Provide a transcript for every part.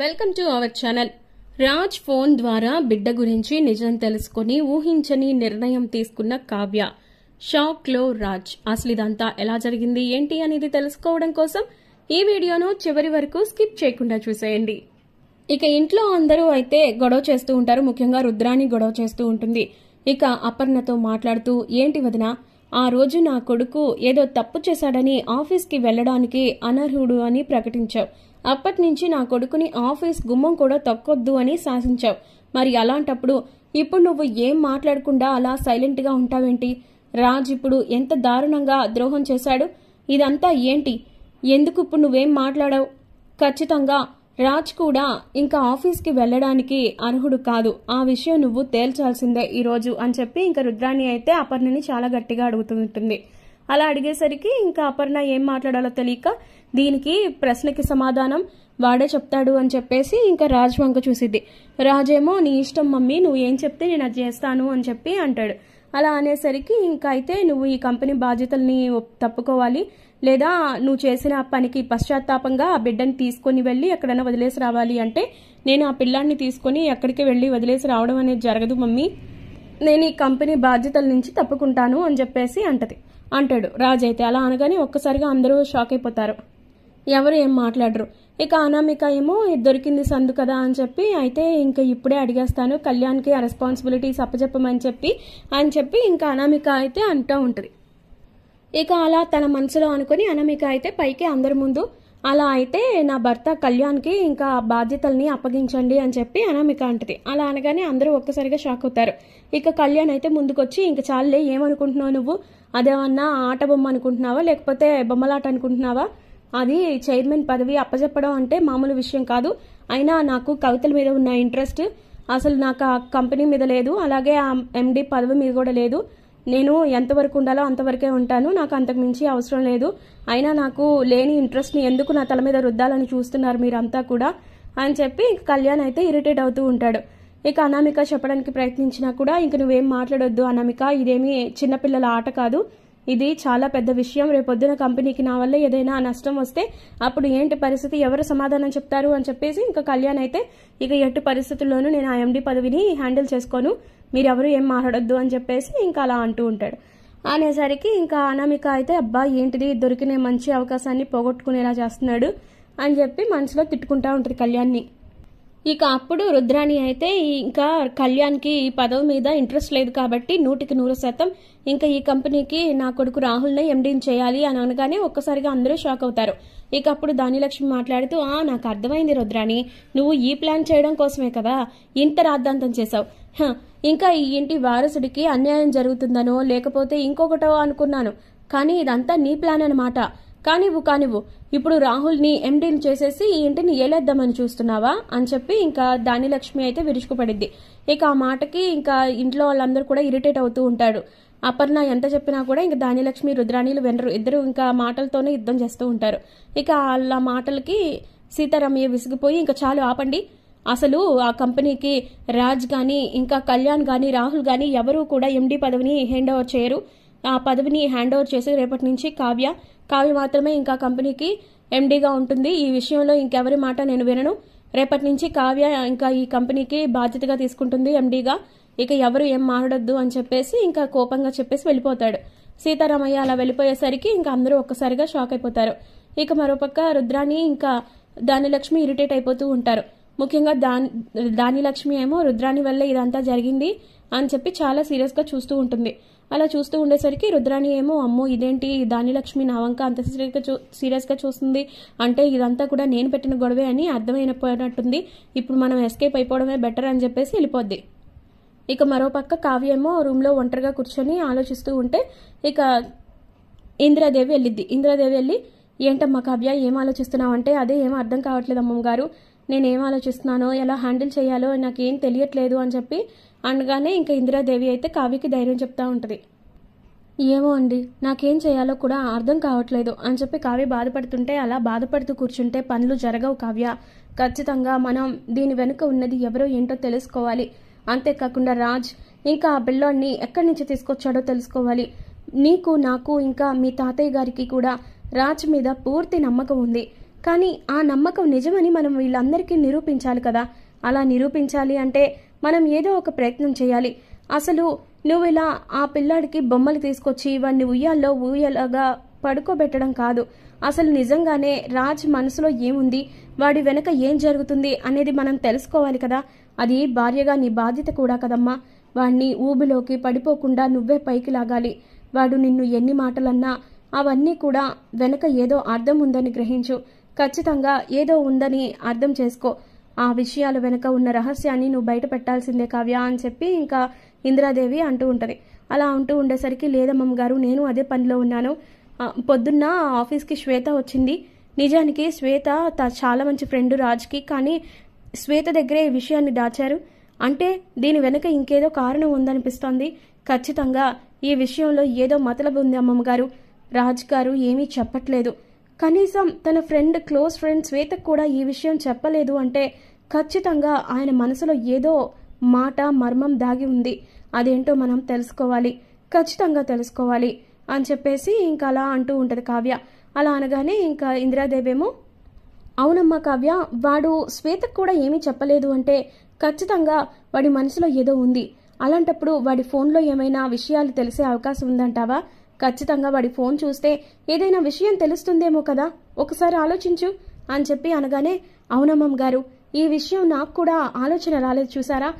welcome to our channel Raj phone ద్వారా బిడ్డ గురించి నిజం తెలుసుకుని ఊహించని నిర్ణయం తీసుకున్న కావ్య లో రాజ్ అసలు ఇదంతా ఎలా జరిగింది ఏంటి అనేది తెలుసుకోవడం కోసం ఈ వీడియోను చివరి వరకు స్కిప్ చేయకుండా చూసేయండి ఇక ఇంట్లో అందరూ అయితే గొడవ చేస్తూ ఉంటారు ముఖ్యంగా రుద్రాని గొడవ చేస్తూ ఉంటుంది ఇక అపర్ణతో మాట్లాడుతూ ఏంటి వదిన ఆ రోజు నా కొడుకు ఏదో తప్పు చేశాడని ఆఫీస్కి వెళ్ళడానికి అనర్హుడు అని ప్రకటించావు అప్పటి నుంచి నా కొడుకుని ఆఫీస్ గుమ్మం కూడా తొక్కొద్దు అని శాసించావు మరి అలాంటప్పుడు ఇప్పుడు నువ్వు ఏం మాట్లాడకుండా అలా సైలెంట్గా ఉంటావేంటి రాజ్ ఇప్పుడు ఎంత దారుణంగా ద్రోహం చేశాడు ఇదంతా ఏంటి ఎందుకు ఇప్పుడు నువ్వేం మాట్లాడావు ఖచ్చితంగా రాజ్ కూడా ఇంకా ఆఫీస్కి వెళ్ళడానికి అర్హుడు కాదు ఆ విషయం నువ్వు తేల్చాల్సిందే ఈరోజు అని చెప్పి ఇంకా రుద్రాణి అయితే అపర్ణని చాలా గట్టిగా అడుగుతుంటుంది అలా అడిగేసరికి ఇంకా అపర్ణ ఏం మాట్లాడాలో తెలియక దీనికి ప్రశ్నకి సమాధానం వాడే చెప్తాడు అని చెప్పేసి ఇంకా రాజు వంక చూసిద్ది రాజేమో నీ ఇష్టం మమ్మీ నువ్వు ఏం చెప్తే నేను అది చేస్తాను అని చెప్పి అంటాడు అలా అనేసరికి ఇంకా అయితే నువ్వు ఈ కంపెనీ బాధ్యతల్ని తప్పుకోవాలి లేదా నువ్వు చేసిన పనికి పశ్చాత్తాపంగా ఆ బిడ్డని తీసుకొని వెళ్ళి ఎక్కడైనా వదిలేసి రావాలి అంటే నేను ఆ పిల్లాన్ని తీసుకొని ఎక్కడికి వెళ్ళి వదిలేసి రావడం అనేది జరగదు మమ్మీ నేను ఈ కంపెనీ బాధ్యతల నుంచి తప్పుకుంటాను అని చెప్పేసి అంటది అంటాడు రాజైతే అలా అనగానే ఒక్కసారిగా అందరూ షాక్ అయిపోతారు ఎవరు ఏం మాట్లాడరు ఇక అనామిక ఏమో దొరికింది సందు కదా అని చెప్పి అయితే ఇంకా ఇప్పుడే అడిగేస్తాను కళ్యాణ్కి ఆ రెస్పాన్సిబిలిటీస్ అప్పచెప్పమని చెప్పి అని చెప్పి ఇంకా అనామిక అయితే అంటూ ఉంటుంది ఇక అలా తన మనసులో అనుకుని అనామిక అయితే పైకి అందరి ముందు అలా అయితే నా భర్త కళ్యాణ్కి ఇంకా బాధ్యతల్ని అప్పగించండి అని చెప్పి అనామిక అంటది అలా అనగానే అందరూ ఒక్కసారిగా షాక్ అవుతారు ఇక కళ్యాణ్ అయితే ముందుకొచ్చి ఇంక చాలే ఏమనుకుంటున్నావు నువ్వు అదేమన్నా ఆట బొమ్మ అనుకుంటున్నావా లేకపోతే బొమ్మలాట అనుకుంటున్నావా అది చైర్మన్ పదవి అప్పజెప్పడం అంటే మామూలు విషయం కాదు అయినా నాకు కవితల మీద ఉన్న ఇంట్రెస్ట్ అసలు నాకు ఆ కంపెనీ మీద లేదు అలాగే ఆ ఎండి పదవి మీద కూడా లేదు నేను ఎంతవరకు ఉండాలో అంతవరకే ఉంటాను నాకు అంతకు మించి అవసరం లేదు అయినా నాకు లేని ఇంట్రెస్ట్ని ఎందుకు నా తల మీద రుద్దాలని చూస్తున్నారు మీరంతా కూడా అని చెప్పి కళ్యాణ్ అయితే ఇరిటేట్ అవుతూ ఉంటాడు ఇక అనామిక చెప్పడానికి ప్రయత్నించినా కూడా ఇంక నువ్వేం మాట్లాడొద్దు అనామిక ఇదేమి చిన్నపిల్లల ఆట కాదు ఇది చాలా పెద్ద విషయం రేపొద్దున కంపెనీకి నా వల్ల ఏదైనా నష్టం వస్తే అప్పుడు ఏంటి పరిస్థితి ఎవరు సమాధానం చెప్తారు అని చెప్పేసి ఇంకా కళ్యాణ్ అయితే ఇక ఎట్టి పరిస్థితుల్లోనూ నేను ఆ ఎండి పదవిని హ్యాండిల్ చేసుకోను మీరెవరు ఏం మాట్లాడొద్దు అని చెప్పేసి ఇంకా అలా అంటూ ఉంటాడు అనేసరికి ఇంకా అనామిక అయితే అబ్బా ఏంటిది దొరికిన మంచి అవకాశాన్ని పోగొట్టుకునేలా చేస్తున్నాడు అని చెప్పి మనసులో తిట్టుకుంటా ఉంటుంది కళ్యాణ్ని ఇక అప్పుడు రుద్రాణి అయితే ఇంకా కళ్యాణ్కి ఈ పదవి మీద ఇంట్రెస్ట్ లేదు కాబట్టి నూటికి నూరు శాతం ఇంకా ఈ కంపెనీకి నా కొడుకు రాహుల్నే ఎండీని చేయాలి అని అనగానే ఒక్కసారిగా అందరూ షాక్ అవుతారు ఇక అప్పుడు దానిలక్ష్మి మాట్లాడుతూ ఆ నాకు అర్థమైంది రుద్రాణి నువ్వు ఈ ప్లాన్ చేయడం కోసమే కదా ఇంత రాద్ధాంతం చేశావు ఇంకా ఈ ఇంటి వారసుడికి అన్యాయం జరుగుతుందనో లేకపోతే ఇంకొకటో అనుకున్నాను కానీ ఇదంతా నీ ప్లాన్ అనమాట కానివ్వు కానివ్వు ఇప్పుడు రాహుల్ని ఎండీని చేసేసి ఈ ఇంటిని ఏలేద్దామని చూస్తున్నావా అని చెప్పి ఇంకా లక్ష్మి అయితే విరుచుకుపడింది ఇక ఆ మాటకి ఇంకా ఇంట్లో వాళ్ళందరూ కూడా ఇరిటేట్ అవుతూ ఉంటాడు అపర్ణ ఎంత చెప్పినా కూడా ఇంకా దానిలక్ష్మి రుద్రాణిలు వెనరు ఇద్దరు ఇంకా మాటలతోనే యుద్ధం చేస్తూ ఉంటారు ఇక వాళ్ళ మాటలకి సీతారామయ్య విసిగిపోయి ఇంకా చాలు ఆపండి అసలు ఆ కంపెనీకి రాజ్ కానీ ఇంకా కళ్యాణ్ కానీ రాహుల్ కానీ ఎవరూ కూడా ఎండి పదవిని హ్యాండ్ ఓవర్ చేయరు ఆ పదవిని హ్యాండ్ ఓవర్ చేసి రేపటి నుంచి కావ్య కావ్య మాత్రమే ఇంకా కంపెనీకి ఎండీగా ఉంటుంది ఈ విషయంలో ఇంకెవరి మాట నేను వినను రేపటి నుంచి కావ్య ఇంకా ఈ కంపెనీకి బాధ్యతగా తీసుకుంటుంది ఎండీగా ఇక ఎవరు ఏం మారడద్దు అని చెప్పేసి ఇంకా కోపంగా చెప్పేసి వెళ్ళిపోతాడు సీతారామయ్య అలా వెళ్ళిపోయేసరికి ఇంకా అందరూ ఒక్కసారిగా షాక్ అయిపోతారు ఇక మరోపక్క రుద్రాణి ఇంకా దానిలక్ష్మి ఇరిటేట్ అయిపోతూ ఉంటారు ముఖ్యంగా దాని దాని లక్ష్మి ఏమో రుద్రాణి వల్ల ఇదంతా జరిగింది అని చెప్పి చాలా సీరియస్గా చూస్తూ ఉంటుంది అలా చూస్తూ ఉండేసరికి రుద్రాణి ఏమో అమ్మో ఇదేంటి దానిలక్ష్మి లక్ష్మి వంక అంత సీరియస్గా చూ సీరియస్గా చూస్తుంది అంటే ఇదంతా కూడా నేను పెట్టిన గొడవే అని అర్థమైనట్టుంది ఇప్పుడు మనం ఎస్కేప్ అయిపోవడమే బెటర్ అని చెప్పేసి వెళ్ళిపోద్ది ఇక మరోపక్క ఏమో రూమ్లో ఒంటరిగా కూర్చొని ఆలోచిస్తూ ఉంటే ఇక ఇందిరాదేవి వెళ్ళిద్ది ఇంద్రాదేవి వెళ్ళి ఏంటమ్మా కావ్య ఏం ఆలోచిస్తున్నావు అంటే అదే ఏం అర్థం కావట్లేదు అమ్మమ్మ గారు నేనేం ఆలోచిస్తున్నానో ఎలా హ్యాండిల్ చేయాలో నాకేం తెలియట్లేదు అని చెప్పి అనగానే ఇంకా ఇందిరాదేవి అయితే కావ్యకి ధైర్యం చెప్తా ఉంటుంది ఏమో అండి నాకేం చేయాలో కూడా అర్థం కావట్లేదు అని చెప్పి కావ్య బాధపడుతుంటే అలా బాధపడుతూ కూర్చుంటే పనులు జరగవు కావ్య ఖచ్చితంగా మనం దీని వెనుక ఉన్నది ఎవరో ఏంటో తెలుసుకోవాలి అంతేకాకుండా రాజ్ ఇంకా ఆ బిల్లాన్ని ఎక్కడి నుంచి తీసుకొచ్చాడో తెలుసుకోవాలి నీకు నాకు ఇంకా మీ తాతయ్య గారికి కూడా రాజ్ మీద పూర్తి నమ్మకం ఉంది కానీ ఆ నమ్మకం నిజమని మనం వీళ్ళందరికీ నిరూపించాలి కదా అలా నిరూపించాలి అంటే మనం ఏదో ఒక ప్రయత్నం చేయాలి అసలు నువ్వు ఇలా ఆ పిల్లాడికి బొమ్మలు తీసుకొచ్చి వాడిని ఉయ్యాల్లో ఊయలాగా పడుకోబెట్టడం కాదు అసలు నిజంగానే రాజ్ మనసులో ఏముంది వాడి వెనక ఏం జరుగుతుంది అనేది మనం తెలుసుకోవాలి కదా అది భార్యగా నీ బాధ్యత కూడా కదమ్మా వాణ్ణి ఊబిలోకి పడిపోకుండా నువ్వే పైకి లాగాలి వాడు నిన్ను ఎన్ని మాటలన్నా అవన్నీ కూడా వెనక ఏదో అర్థం ఉందని గ్రహించు ఖచ్చితంగా ఏదో ఉందని అర్థం చేసుకో ఆ విషయాలు వెనుక ఉన్న రహస్యాన్ని నువ్వు బయట పెట్టాల్సిందే కావ్య అని చెప్పి ఇంకా ఇందిరాదేవి అంటూ ఉంటుంది అలా అంటూ ఉండేసరికి లేదమ్మ గారు నేను అదే పనిలో ఉన్నాను పొద్దున్న ఆఫీస్కి శ్వేత వచ్చింది నిజానికి శ్వేత చాలా మంచి ఫ్రెండ్ రాజ్కి కానీ శ్వేత దగ్గరే ఈ విషయాన్ని దాచారు అంటే దీని వెనుక ఇంకేదో కారణం ఉందనిపిస్తోంది ఖచ్చితంగా ఈ విషయంలో ఏదో మతలబు ఉంది అమ్మమ్మ గారు రాజ్ గారు ఏమీ చెప్పట్లేదు కనీసం తన ఫ్రెండ్ క్లోజ్ ఫ్రెండ్ శ్వేతకు కూడా ఈ విషయం చెప్పలేదు అంటే ఖచ్చితంగా ఆయన మనసులో ఏదో మాట మర్మం దాగి ఉంది అదేంటో మనం తెలుసుకోవాలి ఖచ్చితంగా తెలుసుకోవాలి అని చెప్పేసి ఇంకా అలా అంటూ ఉంటుంది కావ్య అలా అనగానే ఇంకా ఇందిరాదేవేమో అవునమ్మా కావ్య వాడు శ్వేతకు కూడా ఏమీ చెప్పలేదు అంటే ఖచ్చితంగా వాడి మనసులో ఏదో ఉంది అలాంటప్పుడు వాడి ఫోన్లో ఏమైనా విషయాలు తెలిసే అవకాశం ఉందంటావా ఖచ్చితంగా వాడి ఫోన్ చూస్తే ఏదైనా విషయం తెలుస్తుందేమో కదా ఒకసారి ఆలోచించు అని చెప్పి అనగానే అవునమ్మమ్మ గారు ఈ విషయం నాకు కూడా ఆలోచన రాలేదు చూసారా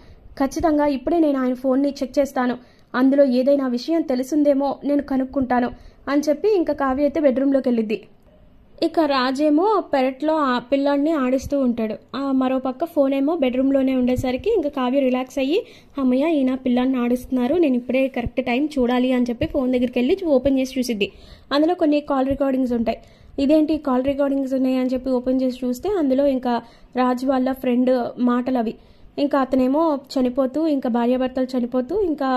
ఖచ్చితంగా ఇప్పుడే నేను ఆయన ఫోన్ని చెక్ చేస్తాను అందులో ఏదైనా విషయం తెలుసుందేమో నేను కనుక్కుంటాను అని చెప్పి ఇంకా కావ్య అయితే బెడ్రూమ్లోకి వెళ్ళిద్ది ఇక రాజేమో పెరట్లో ఆ పిల్లాడిని ఆడిస్తూ ఉంటాడు మరో పక్క ఫోన్ ఏమో బెడ్రూమ్లోనే ఉండేసరికి ఇంకా కావ్య రిలాక్స్ అయ్యి అమ్మయ్య ఈయన పిల్లాన్ని ఆడిస్తున్నారు నేను ఇప్పుడే కరెక్ట్ టైం చూడాలి అని చెప్పి ఫోన్ దగ్గరికి వెళ్ళి ఓపెన్ చేసి చూసిద్ది అందులో కొన్ని కాల్ రికార్డింగ్స్ ఉంటాయి ఇదేంటి కాల్ రికార్డింగ్స్ ఉన్నాయి అని చెప్పి ఓపెన్ చేసి చూస్తే అందులో ఇంకా రాజు వాళ్ళ ఫ్రెండ్ మాటలు అవి ఇంకా అతనేమో చనిపోతూ ఇంకా భార్యాభర్తలు చనిపోతూ ఇంకా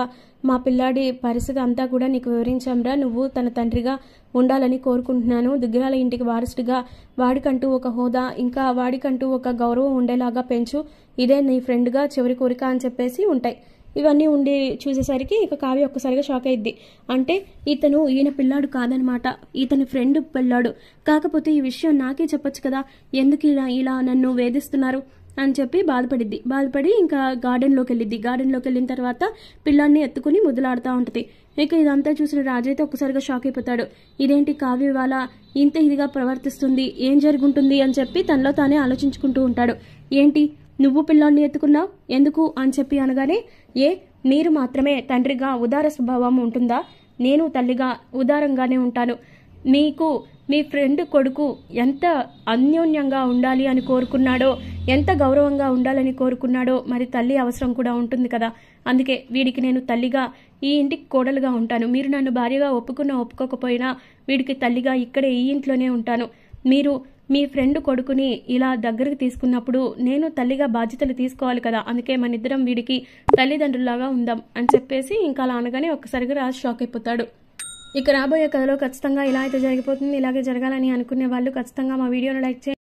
మా పిల్లాడి పరిస్థితి అంతా కూడా నీకు వివరించాంరా నువ్వు తన తండ్రిగా ఉండాలని కోరుకుంటున్నాను దుగ్గరాల ఇంటికి వారసుడిగా వాడికంటూ ఒక హోదా ఇంకా వాడికంటూ ఒక గౌరవం ఉండేలాగా పెంచు ఇదే నీ ఫ్రెండ్గా చివరి కోరిక అని చెప్పేసి ఉంటాయి ఇవన్నీ ఉండి చూసేసరికి ఇక కావ్య ఒక్కసారిగా షాక్ అయింది అంటే ఇతను ఈయన పిల్లాడు కాదనమాట ఇతని ఫ్రెండ్ పిల్లాడు కాకపోతే ఈ విషయం నాకే చెప్పొచ్చు కదా ఎందుకు ఇలా ఇలా నన్ను వేధిస్తున్నారు అని చెప్పి బాధపడిద్ది బాధపడి ఇంకా గార్డెన్లోకి వెళ్ళిద్ది గార్డెన్లోకి వెళ్ళిన తర్వాత పిల్లాన్ని ఎత్తుకుని ముద్దులాడుతూ ఉంటుంది ఇక ఇదంతా చూసిన రాజైతే ఒక్కసారిగా షాక్ అయిపోతాడు ఇదేంటి కావ్య వాళ్ళ ఇంత ఇదిగా ప్రవర్తిస్తుంది ఏం జరుగుంటుంది అని చెప్పి తనలో తానే ఆలోచించుకుంటూ ఉంటాడు ఏంటి నువ్వు పిల్లాన్ని ఎత్తుకున్నావు ఎందుకు అని చెప్పి అనగానే ఏ మీరు మాత్రమే తండ్రిగా ఉదార స్వభావం ఉంటుందా నేను తల్లిగా ఉదారంగానే ఉంటాను మీకు మీ ఫ్రెండ్ కొడుకు ఎంత అన్యోన్యంగా ఉండాలి అని కోరుకున్నాడో ఎంత గౌరవంగా ఉండాలని కోరుకున్నాడో మరి తల్లి అవసరం కూడా ఉంటుంది కదా అందుకే వీడికి నేను తల్లిగా ఈ ఇంటికి కోడలుగా ఉంటాను మీరు నన్ను భార్యగా ఒప్పుకున్నా ఒప్పుకోకపోయినా వీడికి తల్లిగా ఇక్కడే ఈ ఇంట్లోనే ఉంటాను మీరు మీ ఫ్రెండ్ కొడుకుని ఇలా దగ్గరకు తీసుకున్నప్పుడు నేను తల్లిగా బాధ్యతలు తీసుకోవాలి కదా అందుకే మన ఇద్దరం వీడికి తల్లిదండ్రులాగా ఉందాం అని చెప్పేసి ఇంకా అలా అనగానే ఒక్కసారిగా రాజు షాక్ అయిపోతాడు ఇక రాబోయే కథలో ఖచ్చితంగా ఇలా అయితే జరిగిపోతుంది ఇలాగే జరగాలని అనుకునే వాళ్ళు ఖచ్చితంగా మా వీడియోను లైక్ చేయండి